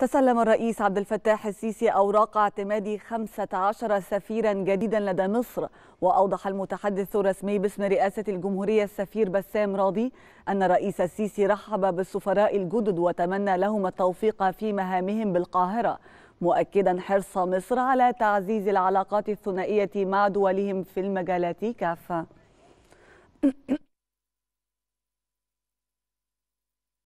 تسلم الرئيس عبد الفتاح السيسي أوراق اعتماد 15 سفيرا جديدا لدى مصر وأوضح المتحدث الرسمي باسم رئاسة الجمهورية السفير بسام راضي أن الرئيس السيسي رحب بالسفراء الجدد وتمنى لهم التوفيق في مهامهم بالقاهرة مؤكدا حرص مصر على تعزيز العلاقات الثنائية مع دولهم في المجالات كافة